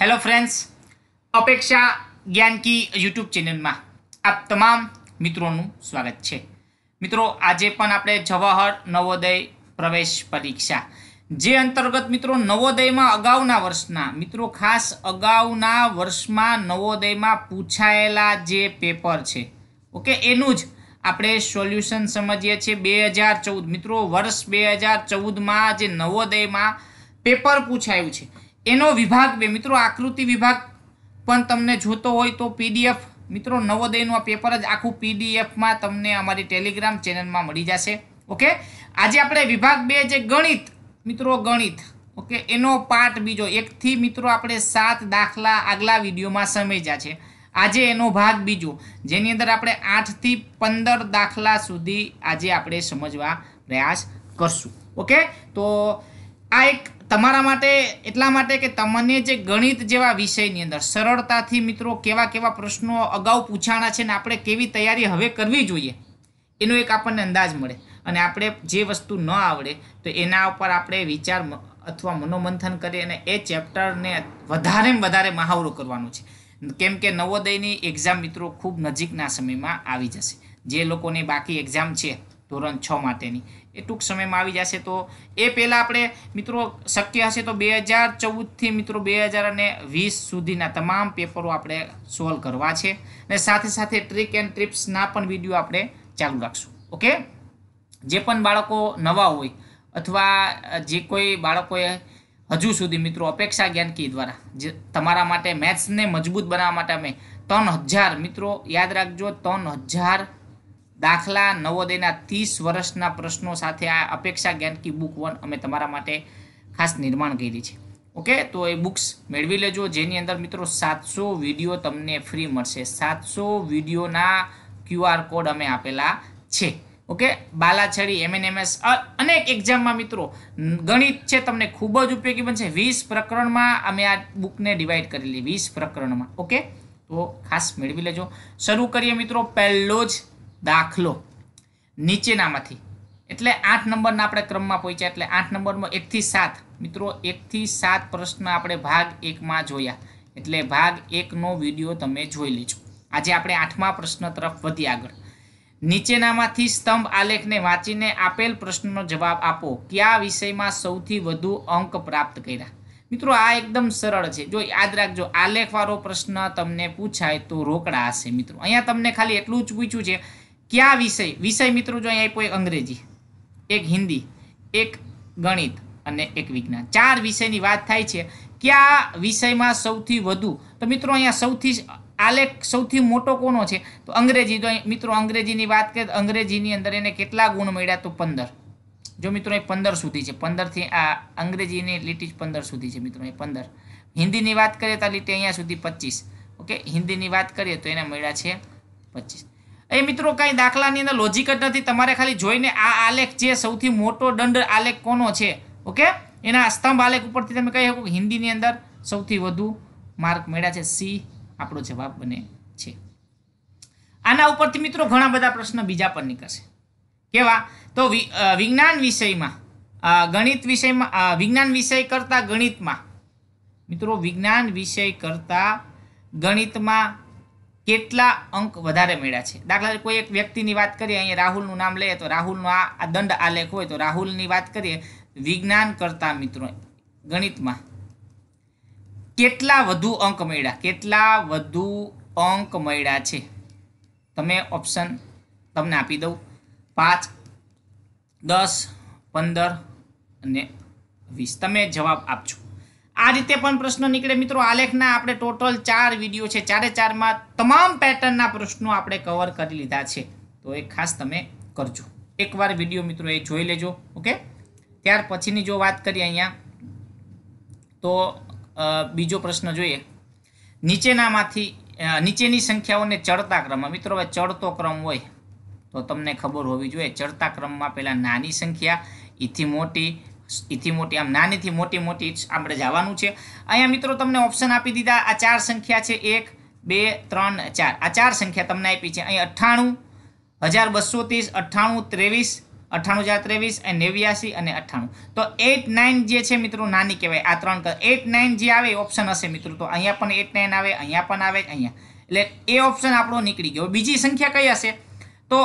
hello friends અપેક્ષા જ્ઞાન કી YouTube ચેનલમાં આપ તમામ મિત્રોનું સ્વાગત છે મિત્રો આજે પણ આપણે જવાહર નવોદય પ્રવેશ પરીક્ષા જે અંતર્ગત મિત્રો નવોદયમાં અગાઉના વર્ષના મિત્રો ખાસ અગાઉના વર્ષમાં નવોદયમાં પૂછાયેલા જે પેપર છે ઓકે એનું જ આપણે સોલ્યુશન સમજીએ છીએ બે હજાર ચૌદ મિત્રો વર્ષ બે હજાર ચૌદમાં જે નવોદયમાં પેપર પૂછાયું છે એનો વિભાગ બે મિત્રો આકૃતિ વિભાગ પણ તમને જોતો હોય તો પીડીએફ મિત્રો નવોદયનું આ પેપર જ આખું પીડીએફમાં તમને અમારી ટેલિગ્રામ ચેનલમાં મળી જશે ઓકે આજે આપણે વિભાગ બે જે ગણિત મિત્રો ગણિત ઓકે એનો પાર્ટ બીજો એકથી મિત્રો આપણે સાત દાખલા આગલા વિડીયોમાં સમજ્યા છે આજે એનો ભાગ બીજો જેની અંદર આપણે આઠથી પંદર દાખલા સુધી આજે આપણે સમજવા પ્રયાસ કરશું ઓકે તો આ એક તમારા માટે એટલા માટે કે તમને જે ગણિત જેવા વિષયની અંદર સરળતાથી મિત્રો કેવા કેવા પ્રશ્નો અગાઉ પૂછાણા છે ને આપણે કેવી તૈયારી હવે કરવી જોઈએ એનો એક આપણને અંદાજ મળે અને આપણે જે વસ્તુ ન આવડે તો એના ઉપર આપણે વિચાર અથવા મનોમંથન કરીએ અને એ ચેપ્ટરને વધારે વધારે મહાવરો કરવાનો છે કેમ કે નવોદયની એક્ઝામ મિત્રો ખૂબ નજીકના સમયમાં આવી જશે જે લોકોની બાકી એક્ઝામ છે ધોરણ છ માટેની એ ટૂંક સમયમાં આવી જશે તો એ પહેલાં આપણે મિત્રો શક્ય હશે તો બે હજાર ચૌદથી મિત્રો બે હજાર અને વીસ સુધીના તમામ પેપરો આપણે સોલ્વ કરવા છે અને સાથે સાથે ટ્રીક એન્ડ ટ્રીપ્સના પણ વિડીયો આપણે ચાલુ રાખશું ઓકે જે પણ બાળકો નવા હોય અથવા જે કોઈ બાળકોએ હજુ સુધી મિત્રો અપેક્ષા જ્ઞાન કી દ્વારા જે તમારા માટે મેથ્સને મજબૂત બનાવવા માટે અમે ત્રણ હજાર મિત્રો યાદ રાખજો ત્રણ હજાર દાખલા નવોદયના ત્રીસ વર્ષના પ્રશ્નો સાથે આ અપેક્ષા જ્ઞાનકી બુક વન અમે તમારા માટે ખાસ નિર્માણ કરી છે ઓકે તો એ બુક્સ મેળવી લેજો જેની અંદર મિત્રો સાતસો વિડીયો તમને ફ્રી મળશે સાતસો વિડીયોના ક્યુઆર કોડ અમે આપેલા છે ઓકે બાલાછડી એમએનએમએસ અનેક એક્ઝામમાં મિત્રો ગણિત છે તમને ખૂબ જ ઉપયોગી બનશે વીસ પ્રકરણમાં અમે આ બુકને ડિવાઈડ કરેલી વીસ પ્રકરણમાં ઓકે તો ખાસ મેળવી લેજો શરૂ કરીએ મિત્રો પહેલો જ દાખલો નીચેનામાંથી એટલે આઠ નંબરના આપણે ક્રમમાં પહોંચ્યા એટલે આઠ નંબરમાં એકથી સાત મિત્રો એકથી સાત પ્રશ્ન આપણે ભાગ એકમાં જોયા એટલે ભાગ એકનો વિડીયો તમે જોઈ લેજો આજે આપણે આઠમા પ્રશ્ન તરફ વધીએ આગળ નીચેનામાંથી સ્તંભ આલેખને વાંચીને આપેલ પ્રશ્નનો જવાબ આપો કયા વિષયમાં સૌથી વધુ અંક પ્રાપ્ત કર્યા મિત્રો આ એકદમ સરળ છે જો યાદ રાખજો આલેખવાળો પ્રશ્ન તમને પૂછાય તો રોકડા હશે મિત્રો અહીંયા તમને ખાલી એટલું જ પૂછ્યું છે કયા વિષય વિષય મિત્રો જો અહીંયા આપ્યો એક અંગ્રેજી એક હિન્દી એક ગણિત અને એક વિજ્ઞાન ચાર વિષયની વાત થાય છે કયા વિષયમાં સૌથી વધુ તો મિત્રો અહીંયા સૌથી આલેખ સૌથી મોટો કોનો છે તો અંગ્રેજી તો મિત્રો અંગ્રેજીની વાત કરીએ તો અંગ્રેજીની અંદર એને કેટલા ગુણ મળ્યા તો પંદર જો મિત્રો એ પંદર સુધી છે પંદરથી આ અંગ્રેજીની લીટી પંદર સુધી છે મિત્રો એ પંદર હિન્દીની વાત કરીએ તો આ લીટી અહીંયા સુધી પચીસ ઓકે હિન્દીની વાત કરીએ તો એને મળ્યા છે પચીસ એ મિત્રો કાંઈ દાખલાની અંદર લોજિક જ નથી તમારે ખાલી જોઈને આ આલેખ જે સૌથી મોટો દંડ આલેખ કોનો છે ઓકે એના સ્તંભ આલેખ ઉપરથી તમે કહી શકો હિન્દીની અંદર સૌથી વધુ માર્ક મળ્યા છે સી આપણો જવાબ બને છે આના ઉપરથી મિત્રો ઘણા બધા પ્રશ્ન બીજા પણ નીકળશે કેવા તો વિજ્ઞાન વિષયમાં ગણિત વિષયમાં વિજ્ઞાન વિષય કરતાં ગણિતમાં મિત્રો વિજ્ઞાન વિષય કરતાં ગણિતમાં કેટલા અંક વધારે મળ્યા છે દાખલા તરીકે કોઈ એક વ્યક્તિની વાત કરીએ અહીંયા રાહુલનું નામ લઈએ તો રાહુલનો આ દંડ આલેખ હોય તો રાહુલની વાત કરીએ વિજ્ઞાન કરતા મિત્રો ગણિતમાં કેટલા વધુ અંક મળ્યા કેટલા વધુ અંક મળ્યા છે તમે ઓપ્શન તમને આપી દઉં પાંચ દસ પંદર અને વીસ તમે જવાબ આપજો આ રીતે પણ પ્રશ્ન નીકળે મિત્રો આલેખના આપણે ટોટલ ચાર વિડીયો છે ચારે ચારમાં તમામ પેટર્નના પ્રશ્નો આપણે કવર કરી લીધા છે તો એ ખાસ તમે કરજો એકવાર વિડીયો મિત્રો એ જોઈ લેજો ઓકે ત્યાર પછીની જો વાત કરીએ અહીંયા તો બીજો પ્રશ્ન જોઈએ નીચેનામાંથી નીચેની સંખ્યાઓને ચડતા ક્રમમાં મિત્રો હવે ચડતો ક્રમ હોય તો તમને ખબર હોવી જોઈએ ચડતા ક્રમમાં પહેલાં નાની સંખ્યા એથી મોટી એથી મોટી આમ નાનીથી મોટી મોટી આપણે જવાનું છે અહીંયા મિત્રો તમને ઓપ્શન આપી દીધા આ ચાર સંખ્યા છે એક બે ત્રણ ચાર આ ચાર સંખ્યા તમને આપી છે અહીં અઠ્ઠાણું હજાર બસો ત્રીસ અઠ્ઠાણું ત્રેવીસ અઠ્ઠાણું હજાર ત્રેવીસ નેવ્યાસી અને અઠ્ઠાણું તો એટ નાઇન જે છે મિત્રો નાની કહેવાય આ ત્રણ એટ નાઇન જે આવે ઓપ્શન હશે મિત્રો તો અહીંયા પણ એટ નાઇન આવે અહીંયા પણ આવે અહીંયા એટલે એ ઓપ્શન આપણો નીકળી ગયો બીજી સંખ્યા કઈ હશે તો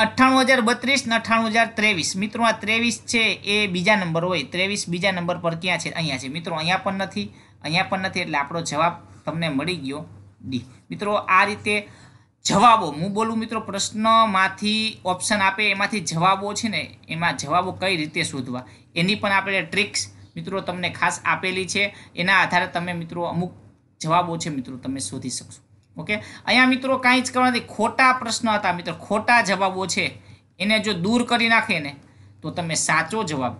અઠ્ઠાણું હજાર બત્રીસ ને અઠ્ઠાણું હજાર ત્રેવીસ મિત્રો આ ત્રેવીસ છે એ બીજા નંબર હોય ત્રેવીસ બીજા નંબર પર ક્યાં છે અહીંયા છે મિત્રો અહીંયા પણ નથી અહીંયા પણ નથી એટલે આપણો જવાબ તમને મળી ગયો ડી મિત્રો આ રીતે જવાબો હું બોલું મિત્રો પ્રશ્નમાંથી ઓપ્શન આપે એમાંથી જવાબો છે ને એમાં જવાબો કઈ રીતે શોધવા એની પણ આપણે ટ્રિક્સ મિત્રો તમને ખાસ આપેલી છે એના આધારે તમે મિત્રો અમુક જવાબો છે મિત્રો તમે શોધી શકશો ઓકે અહીંયા મિત્રો કાંઈ જ કરવા નથી ખોટા પ્રશ્ન હતા મિત્રો ખોટા જવાબો છે એને જો દૂર કરી નાખે ને તો તમે સાચો જવાબ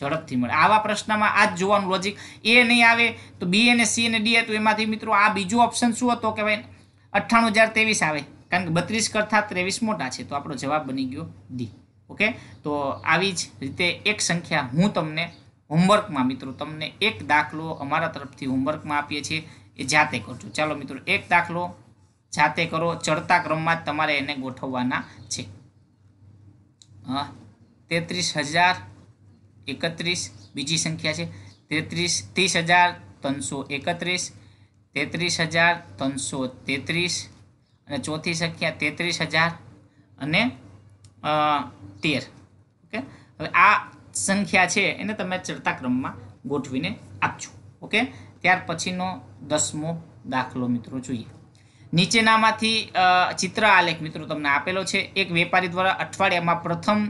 ઝડપથી મળે આવા પ્રશ્નમાં આ જ જોવાનું લોજિક એ નહીં આવે તો બી અને સી અને ડી હતું એમાંથી મિત્રો આ બીજો ઓપ્શન શું હતો કે ભાઈ અઠ્ઠાણું હજાર ત્રેવીસ આવે કારણ કે બત્રીસ કરતાં ત્રેવીસ મોટા છે તો આપણો જવાબ બની ગયો ડી ઓકે તો આવી જ રીતે એક સંખ્યા હું તમને હોમવર્કમાં મિત્રો તમને એક દાખલો અમારા તરફથી હોમવર્કમાં આપીએ છીએ એ જાતે કરજો ચાલો મિત્રો એક દાખલો જાતે કરો ચડતા ક્રમમાં તમારે એને ગોઠવવાના છે તેત્રીસ હજાર એકત્રીસ બીજી સંખ્યા છે તેત્રીસ ત્રીસ હજાર ત્રણસો એકત્રીસ તેત્રીસ હજાર ત્રણસો તેત્રીસ અને ચોથી સંખ્યા તેત્રીસ હજાર અને તેર ઓકે હવે આ સંખ્યા છે એને તમે ચડતા ક્રમમાં ગોઠવીને આપજો ઓકે ત્યાર પછીનો દસમો દાખલો મિત્રો જોઈએ નીચેનામાંથી ચિત્ર આલેખ મિત્રો તમને આપેલો છે એક વેપારી દ્વારા અઠવાડિયામાં પ્રથમ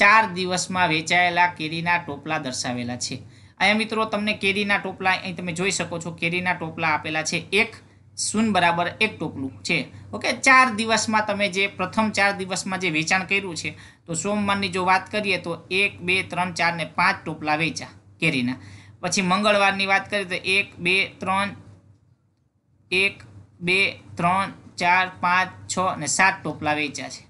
ચાર દિવસમાં વેચાયેલા કેરીના ટોપલા દર્શાવેલા છે અહીંયા મિત્રો તમને કેરીના ટોપલા અહીં તમે જોઈ શકો છો કેરીના ટોપલા આપેલા છે એક શૂન્ય બરાબર એક ટોપલું છે ઓકે ચાર દિવસમાં તમે જે પ્રથમ ચાર દિવસમાં જે વેચાણ કર્યું છે તો સોમવારની જો વાત કરીએ તો એક બે ત્રણ ચાર ને પાંચ ટોપલા વેચા કેરીના પછી મંગળવારની વાત કરીએ તો એક બે ત્રણ એક બે ત્રણ ચાર પાંચ છ અને સાત ટોપલા વેચ્યા છે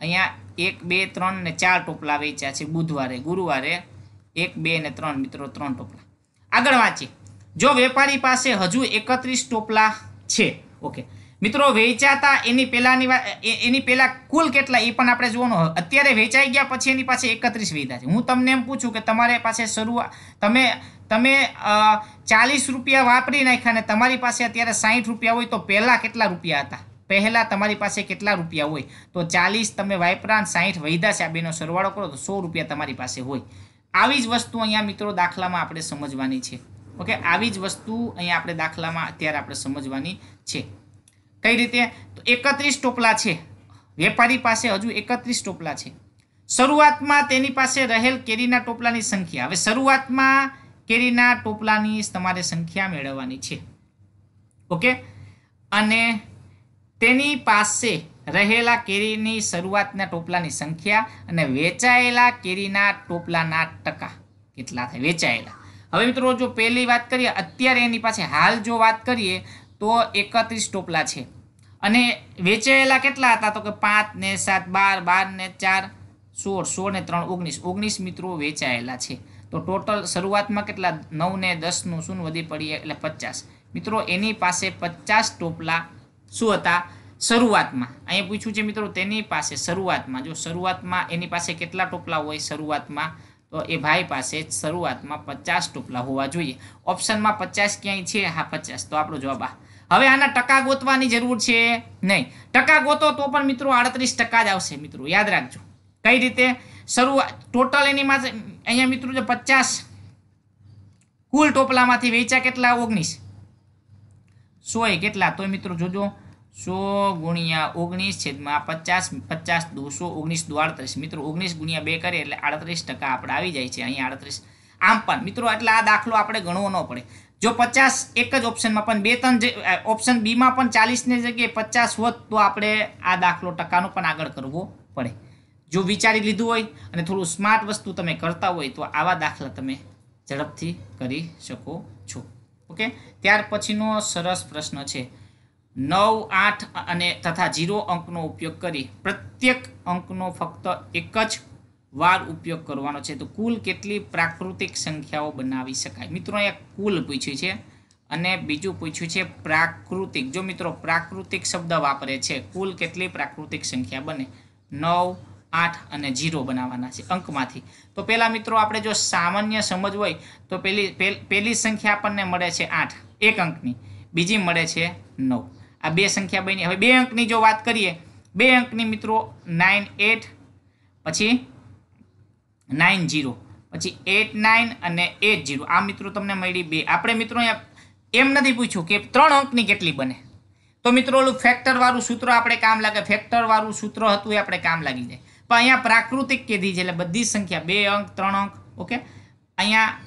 અહીંયા એક બે ત્રણ ને ચાર ટોપલા વેચ્યા છે બુધવારે ગુરુવારે એક બે ને ત્રણ મિત્રો ત્રણ ટોપલા આગળ વાંચીએ જો વેપારી પાસે હજુ એકત્રીસ ટોપલા છે ઓકે મિત્રો વેચાતા એની પહેલાંની એની પહેલાં કુલ કેટલા એ પણ આપણે જોવાનું અત્યારે વેચાઈ ગયા પછી એની પાસે એકત્રીસ વેચા છે હું તમને એમ પૂછું કે તમારે પાસે શરૂઆત તમે તમે ચાલીસ રૂપિયા વાપરી નાખ્યા અને તમારી પાસે અત્યારે સાહીઠ રૂપિયા હોય તો પહેલાં કેટલા રૂપિયા હતા પહેલાં તમારી પાસે કેટલા રૂપિયા હોય તો ચાલીસ તમે વાપરા સાહીઠ વૈધા છે આ બેનો સરવાળો કરો તો સો રૂપિયા તમારી પાસે હોય આવી જ વસ્તુ અહીંયા મિત્રો દાખલામાં આપણે સમજવાની છે ઓકે આવી જ વસ્તુ અહીંયા આપણે દાખલામાં અત્યારે આપણે સમજવાની છે કઈ રીતે તો એકત્રીસ ટોપલા છે વેપારી પાસે હજુ એકત્રીસ ટોપલા છે શરૂઆતમાં તેની પાસે રહેલ કેરીના ટોપલાની સંખ્યા હવે શરૂઆતમાં કેરીના ટોપલાની તમારે સંખ્યા મેળવવાની છે ઓકે અને તેની પાસે રહેલા કેરીની શરૂઆતના ટોપલાની સંખ્યા અને વેચાયેલા કેરીના ટોપલાના ટકા કેટલા થાય વેચાયેલા હવે મિત્રો જો પહેલી વાત કરીએ અત્યારે એની પાસે હાલ જો વાત કરીએ તો એકત્રીસ ટોપલા છે અને વેચાયેલા કેટલા હતા તો કે પાંચ ને સાત બાર બાર ને ચાર સોળ સોળ ને ત્રણ ઓગણીસ ઓગણીસ મિત્રો વેચાયેલા છે તો ટોટલ શરૂઆતમાં કેટલા નવ ને દસનું શૂન્ય વધી પડી એટલે પચાસ મિત્રો એની પાસે પચાસ ટોપલા શું હતા શરૂઆતમાં અહીંયા પૂછ્યું છે મિત્રો તેની પાસે શરૂઆતમાં જો શરૂઆતમાં એની પાસે કેટલા ટોપલા હોય શરૂઆતમાં તો એ ભાઈ પાસે શરૂઆતમાં પચાસ ટોપલા હોવા જોઈએ ઓપ્શનમાં પચાસ ક્યાંય છે હા પચાસ તો આપણો જવાબ આ હવે આના ટકા ગોતવાની જરૂર છે નહીં ટકા ગોતો તો પણ મિત્રો આડત્રીસ ટકા જ આવશે મિત્રો યાદ રાખજો કઈ રીતે શરૂઆત ટોટલ એની માથે અહીંયા મિત્રો જો પચાસ કુલ ટોપલામાંથી વેચ્યા કેટલા ઓગણીસ સોએ કેટલા તો મિત્રો જોજો સો ગુણ્યા ઓગણીસ છેદમાં પચાસ પચાસ દોસો ઓગણીસ દો આડત્રીસ મિત્રો ઓગણીસ ગુણ્યા બે કરીએ એટલે આડત્રીસ ટકા આપણે આવી જાય છે અહીંયા આડત્રીસ આમ પણ મિત્રો એટલે આ દાખલો આપણે ગણવો ન પડે જો પચાસ એક જ ઓપ્શનમાં પણ બે ત્રણ ઓપ્શન બીમાં પણ ચાલીસની જગ્યાએ પચાસ હોત તો આપણે આ દાખલો ટકાનો પણ આગળ કરવો પડે જો વિચારી લીધું હોય અને થોડું સ્માર્ટ વસ્તુ તમે કરતા હોય તો આવા દાખલા તમે ઝડપથી કરી શકો છો ઓકે ત્યાર પછીનો સરસ પ્રશ્ન છે નવ આઠ અને તથા ઝીરો અંકનો ઉપયોગ કરી પ્રત્યેક અંકનો ફક્ત એક જ વાર ઉપયોગ કરવાનો છે તો કુલ કેટલી પ્રાકૃતિક સંખ્યાઓ બનાવી શકાય મિત્રો અહીંયા કુલ પૂછ્યું છે અને બીજું પૂછ્યું છે પ્રાકૃતિક જો મિત્રો પ્રાકૃતિક શબ્દ વાપરે છે કુલ કેટલી પ્રાકૃતિક સંખ્યા બને નવ આઠ અને જીરો બનાવવાના છે અંકમાંથી તો પહેલાં મિત્રો આપણે જો સામાન્ય સમજ હોય તો પહેલી પહેલી સંખ્યા આપણને મળે છે આઠ એક અંકની બીજી મળે છે નવ આ બે સંખ્યા બની હવે બે અંકની જો વાત કરીએ બે અંકની મિત્રો નાઇન એટ પછી નાઇન જીરો પછી એટ નાઇન અને એટ જીરો આ મિત્રો તમને મળી બે આપણે મિત્રો એમ નથી પૂછ્યું કે ત્રણ અંકની કેટલી બને તો મિત્રો ઓલું ફેક્ટરવાળું સૂત્ર આપણે કામ લાગે ફેક્ટરવાળું સૂત્ર હતું એ આપણે કામ લાગી જાય પણ અહીંયા પ્રાકૃતિક કીધી છે એટલે બધી સંખ્યા બે અંક ત્રણ અંક ઓકે અહીંયા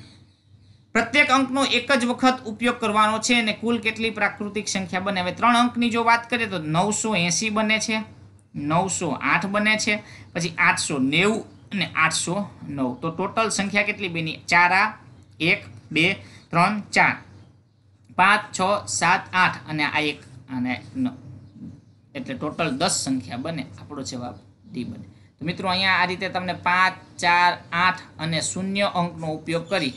પ્રત્યેક અંકનો એક જ વખત ઉપયોગ કરવાનો છે અને કુલ કેટલી પ્રાકૃતિક સંખ્યા બને હવે ત્રણ અંકની જો વાત કરીએ તો નવસો એંસી બને છે નવસો આઠ બને છે પછી આઠસો નેવું અને આઠસો નવ તો ટોટલ સંખ્યા કેટલી બની ચાર આ એક બે ત્રણ ચાર પાંચ છ સાત આઠ અને આ એક અને નવ એટલે ટોટલ દસ સંખ્યા બને આપણો જવાબ ડી બને મિત્રો અહીંયા આ રીતે તમને પાંચ ચાર આઠ અને શૂન્ય અંકનો ઉપયોગ કરી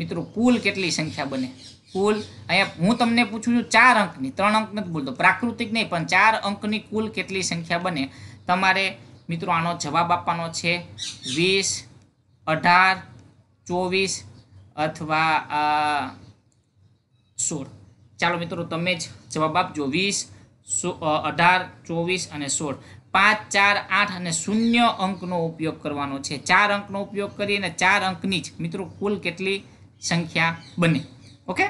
મિત્રો કુલ કેટલી સંખ્યા બને કુલ અહીંયા હું તમને પૂછું છું ચાર અંકની ત્રણ અંક નથી બોલતો પ્રાકૃતિક નહીં પણ ચાર અંકની કુલ કેટલી સંખ્યા બને તમારે મિત્રો આનો જવાબ આપવાનો છે વીસ અઢાર ચોવીસ અથવા સોળ ચાલો મિત્રો તમે જ જવાબ આપજો વીસ સો અઢાર ચોવીસ અને સોળ પાંચ ચાર આઠ અને શૂન્ય અંકનો ઉપયોગ કરવાનો છે ચાર અંકનો ઉપયોગ કરી અને ચાર અંકની જ મિત્રો કુલ કેટલી સંખ્યા બને ઓકે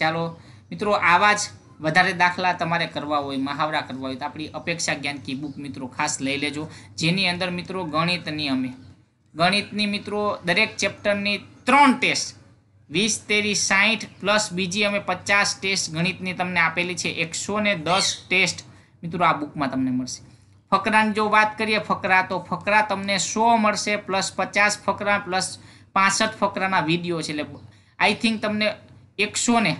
ચાલો મિત્રો આવા જ વધારે દાખલા તમારે કરવા હોય મહાવરા કરવા હોય તો આપણી અપેક્ષા જ્ઞાન કી બુક મિત્રો ખાસ લઈ લેજો જેની અંદર મિત્રો ગણિતની અમે ગણિતની મિત્રો દરેક ચેપ્ટરની ત્રણ ટેસ્ટ વીસ તેરી સાહીઠ પ્લસ બીજી અમે પચાસ ટેસ્ટ ગણિતની તમને આપેલી છે એકસો દસ ટેસ્ટ મિત્રો આ બુકમાં તમને મળશે ફકરાની જો વાત કરીએ ફકરા તો ફકરા તમને સો મળશે પ્લસ પચાસ ફકરા પ્લસ પાસઠ ફકરાના વિડીયો છે એટલે આઈ થિંક તમને એકસો ને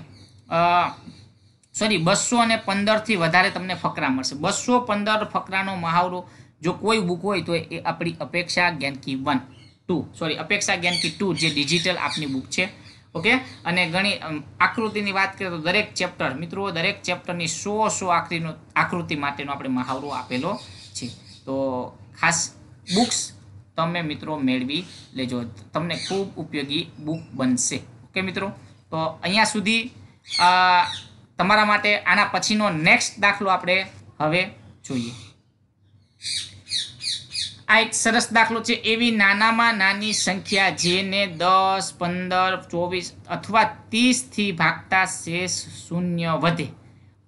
સોરી બસો ને પંદરથી વધારે તમને ફકરા મળશે બસો પંદર ફકરાનો મહાવરો જો કોઈ બુક હોય તો એ આપણી અપેક્ષા જ્ઞાનકી વન ટુ સોરી અપેક્ષા જ્ઞાનકી ટુ જે ડિજિટલ આપની બુક છે ઓકે અને ઘણી આકૃતિની વાત કરીએ તો દરેક ચેપ્ટર મિત્રો દરેક ચેપ્ટરની સો સો આકૃતિનો આકૃતિ માટેનો આપણે મહાવરો આપેલો છે તો ખાસ બુક્સ તમે મિત્રો મેળવી લેજો તમને ખૂબ ઉપયોગી બુક બનશે ઓકે મિત્રો તો અહીંયા સુધી તમારા માટે આના પછીનો નેક્સ્ટ દાખલો આપણે હવે જોઈએ આ એક સરસ દાખલો છે એવી નાનામાં નાની સંખ્યા જેને દસ પંદર ચોવીસ અથવા ત્રીસથી ભાગતા શેષ શૂન્ય વધે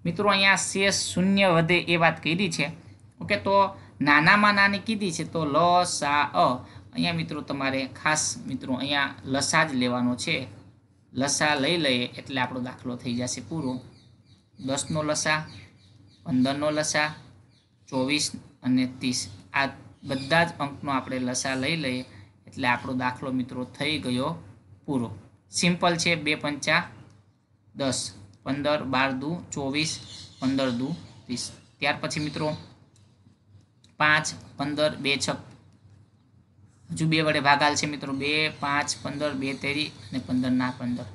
મિત્રો અહીંયા શેષ શૂન્ય વધે એ વાત કરી છે ઓકે તો નાનામાં નાની કીધી છે તો લ સા અ અહીંયા મિત્રો તમારે ખાસ મિત્રો અહીંયા લસા જ લેવાનો છે લસા લઈ લઈએ એટલે આપણો દાખલો થઈ જશે પૂરો દસનો લસા પંદરનો લસા ચોવીસ અને ત્રીસ આ બધા જ અંકનો આપણે લસા લઈ લઈએ એટલે આપણો દાખલો મિત્રો થઈ ગયો પૂરો સિમ્પલ છે બે પંચા દસ પંદર બાર દુ ચોવીસ પંદર દુ વીસ ત્યાર પછી મિત્રો પાંચ પંદર બે છક હજુ બે વડે ભાગાલ છે મિત્રો બે પાંચ પંદર બે તેરી અને પંદર ના પંદર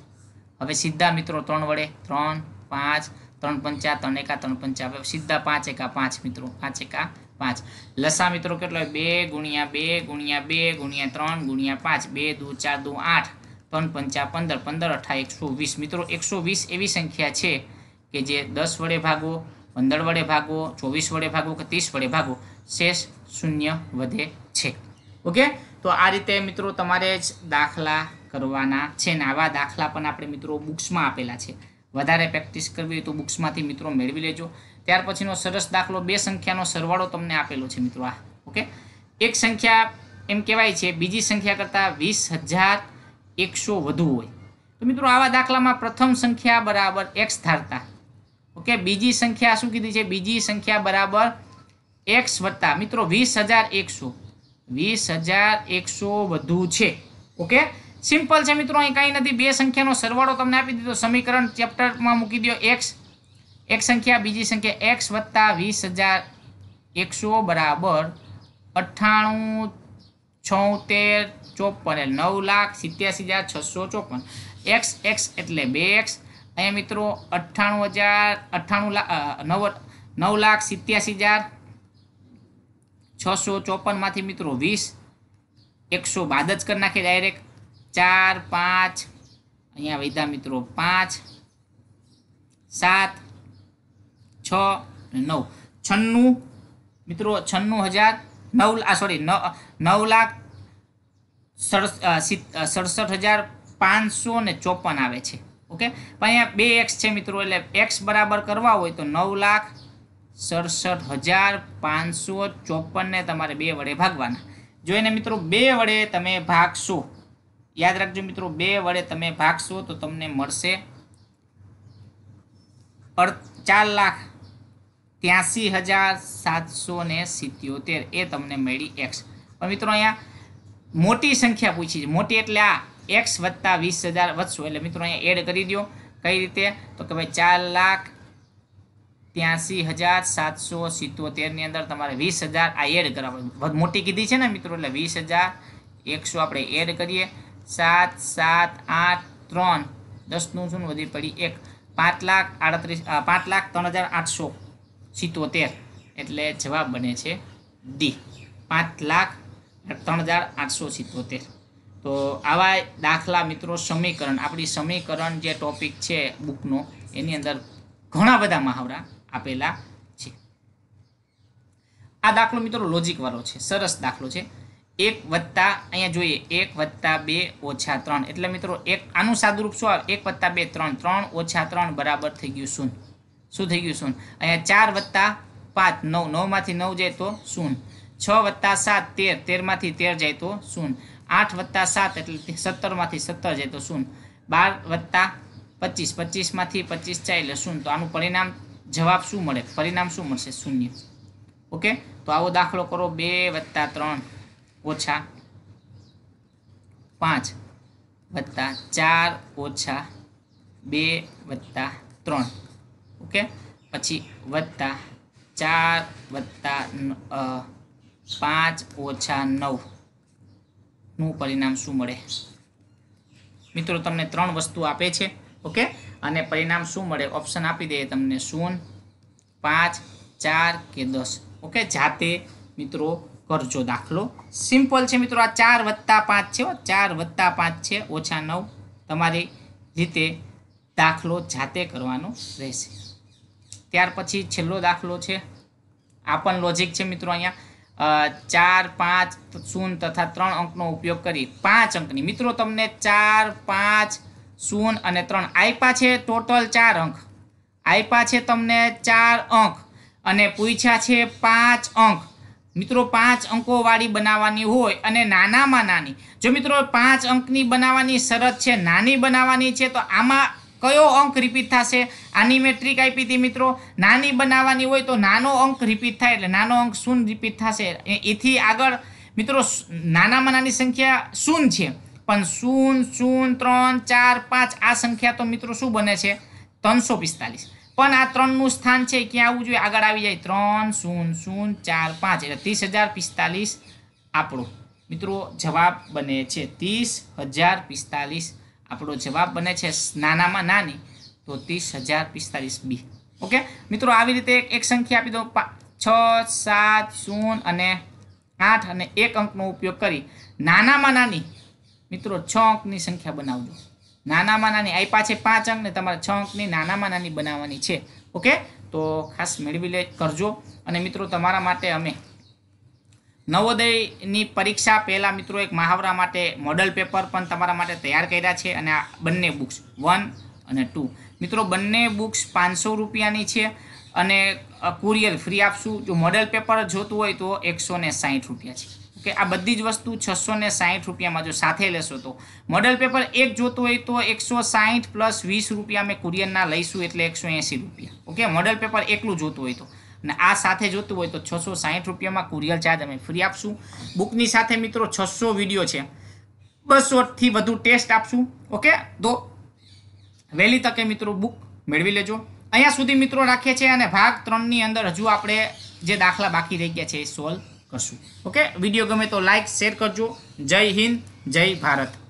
હવે સીધા મિત્રો ત્રણ વડે ત્રણ પાંચ ત્રણ પંચા ત્રણ એકા ત્રણ પંચા હવે સીધા પાંચ એકા પાંચ મિત્રો પાંચ એકા પાંચ લસા મિત્રો કેટલો હોય બે ગુણ્યા બે ગુણ્યા બે ગુણ્યા ત્રણ ગુણ્યા પાંચ બે દુ ચાર દુ આઠ ત્રણ પંચા પંદર પંદર અઠા એકસો વીસ મિત્રો એકસો વીસ એવી સંખ્યા છે કે જે દસ વડે ભાગો પંદર વડે ભાગો ચોવીસ વડે ભાગો કે ત્રીસ વડે ભાગો શેષ શૂન્ય વધે છે ઓકે તો આ રીતે મિત્રો તમારે જ દાખલા કરવાના છે ને આવા દાખલા પણ આપણે મિત્રો બુક્સમાં આપેલા છે વધારે પ્રેક્ટિસ કરવી હોય તો બુક્સમાંથી મિત્રો મેળવી લેજો ત્યાર પછીનો સરસ દાખલો બે સંખ્યાનો સરવાળો તમને આપેલો છે મિત્રો આ ઓકે એક સંખ્યા એમ કહેવાય છે બીજી સંખ્યા કરતાં વીસ હજાર એકસો વધુ હોય તો મિત્રો આવા દાખલામાં પ્રથમ સંખ્યા બરાબર એક્સ ધારતા ઓકે બીજી સંખ્યા શું કીધી છે બીજી સંખ્યા બરાબર એક્સ વત્તા મિત્રો વીસ હજાર એકસો વીસ હજાર એકસો વધુ છે ઓકે સિમ્પલ છે મિત્રો અહીં કાંઈ નથી બે સંખ્યાનો સરવાળો તમને આપી દીધો સમીકરણ ચેપ્ટરમાં મૂકી દો એક્સ એક સંખ્યા બીજી સંખ્યા એક્સ વત્તા વીસ હજાર એકસો બરાબર અઠ્ઠાણું છોતેર ચોપન એટલે નવ લાખ સિત્યાસી હજાર છસો ચોપન એક્સ એક્સ એટલે બે એક્સ અહીંયા મિત્રો અઠ્ઠાણું હજાર અઠ્ઠાણું નવ નવ લાખ સિત્યાસી હજાર છસો ચોપનમાંથી મિત્રો વીસ એકસો બાદ જ કરી નાખીએ ડાયરેક્ટ ચાર પાંચ અહીંયા વૈધા મિત્રો પાંચ સાત છ નવ છન્નું મિત્રો છન્નું હજાર નવ આ સોરી નવ લાખ સડસઠ હજાર પાંચસો ને ચોપન આવે છે ઓકે પણ અહીંયા બે એક્સ છે મિત્રો એટલે એક્સ બરાબર કરવા હોય તો નવ લાખ સડસઠ હજાર પાંચસો ચોપનને તમારે બે વડે ભાગવાના જો એને મિત્રો બે વડે તમે ભાગશો યાદ રાખજો મિત્રો બે વડે તમે ભાગશો તો તમને મળશે ચાર લાખ ત્યાંસી હજાર સાતસો ને સિત્યોતેર એ તમને મળી એક્સ પણ મિત્રો અહીંયા મોટી સંખ્યા પૂછી છે મોટી એટલે આ એક્સ વત્તા વીસ હજાર વધશો એટલે મિત્રો અહીંયા એડ કરી દો કઈ રીતે તો કે ભાઈ ચાર લાખ ત્યાંસી હજાર સાતસો સિત્તોતેરની અંદર તમારે વીસ હજાર આ એડ કરવા મોટી કીધી છે ને મિત્રો એટલે વીસ હજાર એકસો આપણે એડ કરીએ સાત સાત આઠ ત્રણ દસનું શું વધી પડી એક પાંચ લાખ આડત્રીસ પાંચ લાખ ત્રણ હજાર આઠસો સિત્તોતેર એટલે જવાબ બને છે ડી પાંચ લાખ ત્રણ હજાર આઠસો સિત્તોતેર તો આવા દાખલા મિત્રો સમીકરણ આપણી સમીકરણ જે ટોપિક છે બુકનો એની અંદર ઘણા બધા મહાવરા આપેલા છે આ દાખલો મિત્રો લોજિકવાળો છે સરસ દાખલો છે એક વત્તા અહીંયા જોઈએ એક વત્તા બે ઓછા ત્રણ એટલે મિત્રો એક આનું સાદુરૂપ શું આવે એક વત્તા બે ત્રણ ત્રણ ઓછા ત્રણ બરાબર થઈ ગયું શૂન્ય શું થઈ ગયું શૂન અહીંયા ચાર વત્તા પાંચ નવ નવમાંથી નવ જાય તો શૂન છ વત્તા સાત તેર તેરમાંથી તેર જાય તો શૂન આઠ વત્તા સાત એટલે સત્તરમાંથી સત્તર જાય તો શૂન બાર વત્તા પચીસ પચીસમાંથી પચીસ જાય એટલે શૂન તો આનું પરિણામ જવાબ શું મળે પરિણામ શું મળશે શૂન્ય ઓકે તો આવો દાખલો કરો બે વત્તા ત્રણ ઓછા પાંચ વત્તા ચાર ઓછા બે વત્તા ત્રણ ઓકે પછી વત્તા ચાર વત્તા પાંચ ઓછા નવનું પરિણામ શું મળે મિત્રો તમને ત્રણ વસ્તુ આપે છે ઓકે અને પરિણામ શું મળે ઓપ્શન આપી દઈએ તમને શૂન્ય પાંચ ચાર કે દસ ઓકે જાતે મિત્રો કરજો દાખલો સિમ્પલ છે મિત્રો આ ચાર વત્તા પાંચ છે ચાર વત્તા પાંચ છે ઓછા નવ તમારી રીતે દાખલો જાતે કરવાનો રહેશે ત્યાર પછી છેલ્લો દાખલો છે આ પણ લોજિક છે મિત્રો અહીંયા ચાર પાંચ શૂન તથા ત્રણ અંકનો ઉપયોગ કરી પાંચ અંકની મિત્રો તમને ચાર પાંચ શૂન અને ત્રણ આપ્યા છે ટોટલ ચાર અંક આપ્યા છે તમને ચાર અંક અને પૂછ્યા છે પાંચ અંક મિત્રો પાંચ અંકોવાળી બનાવવાની હોય અને નાનામાં નાની જો મિત્રો પાંચ અંકની બનાવવાની શરત છે નાની બનાવવાની છે તો આમાં કયો અંક રિપીટ થશે આની મેટ્રિક આપી હતી મિત્રો નાની બનાવવાની હોય તો નાનો અંક રિપીટ થાય એટલે નાનો અંક શૂન રિપીટ થશે એથી આગળ મિત્રો નાનામાં નાની સંખ્યા શૂન છે પણ શૂન શૂન ત્રણ ચાર પાંચ આ સંખ્યા તો મિત્રો શું બને છે ત્રણસો પિસ્તાલીસ પણ આ ત્રણનું સ્થાન છે ક્યાં આવવું જોઈએ આગળ આવી જાય ત્રણ શૂન શૂન ચાર પાંચ એટલે ત્રીસ હજાર પિસ્તાલીસ આપણો મિત્રો જવાબ બને છે ત્રીસ હજાર પિસ્તાલીસ આપણો જવાબ બને છે નાનામાં નાની તો ત્રીસ હજાર પિસ્તાલીસ બી ઓકે મિત્રો આવી રીતે એક સંખ્યા આપી દો છ સાત શૂન્ય અને આઠ અને એક અંકનો ઉપયોગ કરી નાનામાં નાની મિત્રો છ અંકની સંખ્યા બનાવજો નાનામાં નાની આપ્યા છે પાંચ અંક ને તમારે છ અંકની નાનામાં નાની બનાવવાની છે ઓકે તો ખાસ મેળવી લે કરજો અને મિત્રો તમારા માટે અમે નવોદયની પરીક્ષા પહેલાં મિત્રો એક મહાવરા માટે મોડલ પેપર પણ તમારા માટે તૈયાર કર્યા છે અને આ બંને બુક્સ વન અને ટુ મિત્રો બંને બુક્સ પાંચસો રૂપિયાની છે અને કુરિયર ફ્રી આપશું જો મોડલ પેપર જોતું હોય તો એકસો ને સાહીઠ રૂપિયા છે ઓકે આ બધી જ વસ્તુ છસો ને સાહીઠ રૂપિયામાં જો સાથે લેશો તો મોડલ પેપર એક જોતું હોય તો એકસો સાહીઠ પ્લસ વીસ રૂપિયા અમે કુરિયરના લઈશું એટલે એકસો એંસી રૂપિયા ઓકે મોડલ પેપર એકલું જોતું હોય તો અને આ સાથે જોતું હોય તો છસો સાહીઠ રૂપિયામાં કુરિયર ચાર્જ અમે ફ્રી આપશું બુકની સાથે મિત્રો છસો વિડીયો છે બસોથી વધુ ટેસ્ટ આપશું ઓકે તો વહેલી તકે મિત્રો બુક મેળવી લેજો અહીંયા સુધી મિત્રો રાખીએ છીએ અને ભાગ ત્રણની અંદર હજુ આપણે જે દાખલા બાકી રહી ગયા છે એ સોલ્વ કરશું ઓકે વિડીયો ગમે તો લાઇક શેર કરજો જય હિન્દ જય ભારત